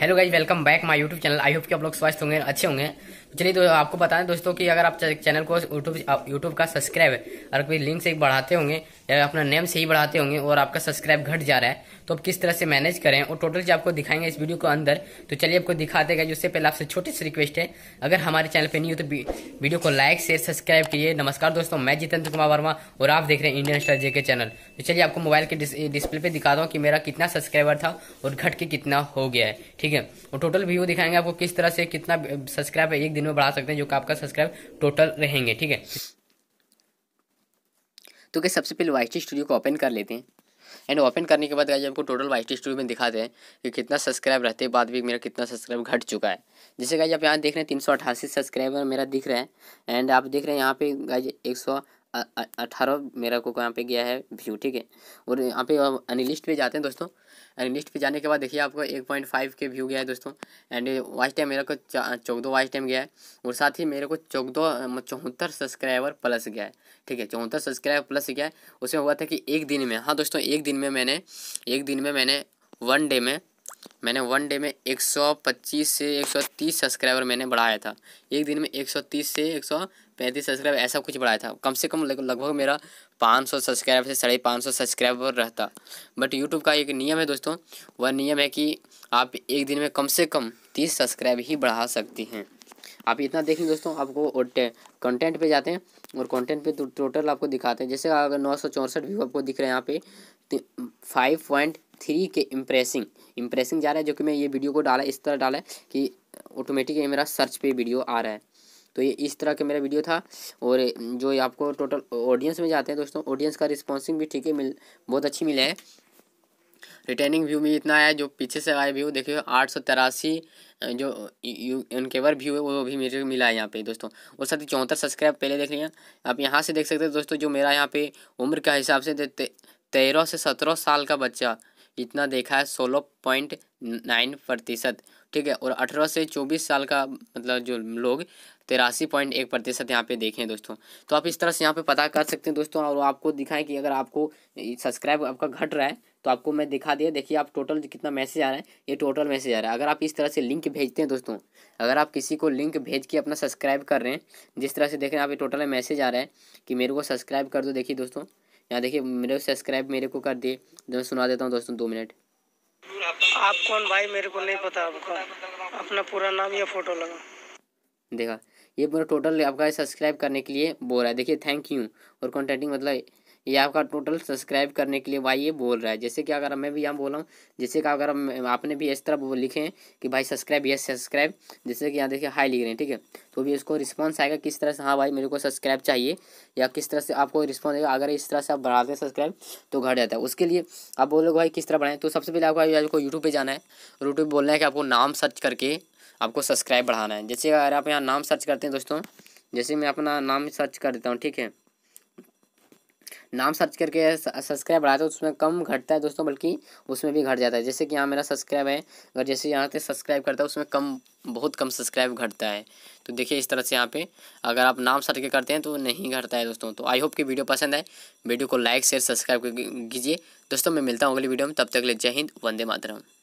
hello guys welcome back my YouTube channel I hope कि आप लोग स्वस्थ होंगे अच्छे होंगे तो चलिए तो आपको बता दें दोस्तों कि अगर आप चैनल को यूट्यूब यूट्यूब का सब्सक्राइब अगर कोई लिंक से बढ़ाते होंगे या अपना नेम से ही बढ़ाते होंगे और आपका सब्सक्राइब घट जा रहा है तो आप किस तरह से मैनेज करें और टोटल जो आपको दिखाएंगे इस वीडियो के अंदर तो चलिए आपको दिखाते गए उससे पहले आपसे छोटी सी रिक्वेस्ट है अगर हमारे चैनल पर नहीं हो तो वीडियो को लाइक शेयर सब्सक्राइब कीजिए नमस्कार दोस्तों मैं जितेंद्र कुमार वर्मा और आप देख रहे हैं इंडियन स्टार जे के चैनल तो चलिए आपको मोबाइल के डिस्प्ले पे दिखाता हूँ कि मेरा कितना सब्सक्राइबर था और घट के कितना हो गया है ठीक है और टोटल व्यू दिखाएंगे आपको किस तरह से कितना सब्सक्राइब एक दिन में बढ़ा सकते हैं जो कि आपका सब्सक्राइब टोटल रहेंगे ठीक है तो क्या सबसे पहले वाई स्टूडियो को ओपन कर लेते हैं एंड ओपन करने के बाद गाइज आपको टोटल वाई टी स्टूडियो में दिखाते हैं कि कितना सब्सक्राइब रहते हैं बाद भी मेरा कितना सब्सक्राइब घट चुका है जैसे गाइज आप यहाँ देख रहे हैं तीन सौ अठासी सब्सक्राइबर मेरा दिख रहा है एंड आप देख रहे हैं यहाँ पे गाइज एक सौ अठारह मेरा को यहाँ पे गया है व्यू ठीक है और यहाँ पे अनिलिस्ट पे जाते हैं दोस्तों अनिलिस्ट पे जाने के बाद देखिए आपको एक पॉइंट फाइव के व्यू गया है दोस्तों एंड वाइस टाइम मेरा को चौदह वाइस टाइम गया है और साथ ही मेरे को चौदह चौहत्तर सब्सक्राइबर प्लस गया है ठीक है चौहत्तर सब्सक्राइबर प्लस गया है उसमें हुआ था कि एक दिन में हाँ दोस्तों एक दिन में मैंने एक दिन में मैंने वन डे में मैंने वन डे में पच्चीस से तीस सब्सक्राइबर मैंने बढ़ाया था एक दिन में तीस से एक पैंतीस सब्सक्राइब ऐसा कुछ बढ़ाया था कम से कम लगभग मेरा पाँच सौ सब्सक्राइब से साढ़े पाँच सौ सब्सक्राइबर रहता बट यूट्यूब का एक नियम है दोस्तों वह नियम है कि आप एक दिन में कम से कम तीस सब्सक्राइब ही बढ़ा सकती हैं आप इतना देखें दोस्तों आपको कंटेंट पे जाते हैं और कंटेंट पे टोटल तो आपको दिखाते हैं जैसे अगर नौ सौ चौंसठ व्यू आपको दिख रहे हैं यहाँ पे फाइव पॉइंट थ्री के इम्प्रेसिंग इम्प्रेसिंग जा रहा है जो कि मैं ये वीडियो को डाला इस तरह डाला है कि ऑटोमेटिक मेरा सर्च पे वीडियो आ रहा है तो ये इस तरह का मेरा वीडियो था और जो आपको टोटल ऑडियंस में जाते हैं दोस्तों ऑडियंस का रिस्पॉन्सिंग भी ठीक है मिल बहुत अच्छी मिला है रिटर्निंग व्यू में इतना आया जो पीछे से आए व्यू देखिए आठ सौ तिरासी जो अनकेवर व्यू है वो भी मेरे को मिला है यहाँ पे दोस्तों और साथ ही चौहत्तर सब्सक्राइब पहले देख लिया आप यहाँ से देख सकते हैं दोस्तों जो मेरा यहाँ पे उम्र के हिसाब से तेरह से सत्रह साल का बच्चा जितना देखा है सोलह पॉइंट नाइन प्रतिशत ठीक है और अठारह से चौबीस साल का मतलब जो लोग तिरासी पॉइंट एक प्रतिशत यहाँ पे देखें दोस्तों तो आप इस तरह से यहाँ पे पता कर सकते हैं दोस्तों और आपको दिखाएं कि अगर आपको सब्सक्राइब आपका घट रहा है तो आपको मैं दिखा दिया देखिए आप टोटल कितना मैसेज आ रहा है ये टोटल मैसेज आ रहा है अगर आप इस तरह से लिंक भेजते हैं दोस्तों अगर आप किसी को लिंक भेज के अपना सब्सक्राइब कर रहे हैं जिस तरह से देख रहे हैं आप ये टोटल मैसेज आ रहा है कि मेरे को सब्सक्राइब कर दो देखिए दोस्तों यहाँ देखिए मेरे सब्सक्राइब मेरे को कर दिए जब मैं सुना देता हूँ दोस्तों दो मिनट आप कौन भाई मेरे को नहीं पता आपका अपना पूरा नाम या फोटो लगा देखा ये पूरा टोटल आपका सब्सक्राइब करने के लिए बोल रहा है देखिए थैंक यू और कॉन्टेक्टिंग मतलब ये आपका टोटल सब्सक्राइब करने के लिए भाई ये बोल रहा है जैसे कि अगर मैं भी यहाँ बोला हूँ जैसे कि अगर आपने भी इस तरह हैं कि भाई सब्सक्राइब यस सब्सक्राइब जैसे कि यहाँ देखिए हाई लिख रहे हैं ठीक है तो भी इसको रिस्पॉन्स आएगा किस तरह से हाँ भाई मेरे को सब्सक्राइब चाहिए या किस तरह से आपको रिस्पॉन्स आएगा अगर इस तरह से आप बढ़ाते हैं सब्सक्राइब तो घट जाता है उसके लिए आप बोलोगे भाई किस तरह बढ़ाएं तो सबसे पहले आपको आपको यूट्यूब पर जाना है यूट्यूब बोलना है कि आपको नाम सर्च करके आपको सब्सक्राइब बढ़ाना है जैसे अगर आप यहाँ नाम सर्च करते हैं दोस्तों जैसे मैं अपना नाम सर्च कर देता हूँ ठीक है नाम सर्च करके सब्सक्राइब बढ़ाते हैं तो उसमें कम घटता है दोस्तों बल्कि उसमें भी घट जाता है जैसे कि यहाँ मेरा सब्सक्राइब है अगर जैसे यहाँ से सब्सक्राइब करता है उसमें कम बहुत कम सब्सक्राइब घटता है तो देखिए इस तरह से यहाँ पे अगर आप नाम सर्च के करते हैं तो नहीं घटता है दोस्तों तो आई होप कि वीडियो पसंद है वीडियो को लाइक शेयर सब्सक्राइब कीजिए दोस्तों मैं मिलता हूँ अगली वीडियो में तब तक ले जय हिंद वंदे मातरम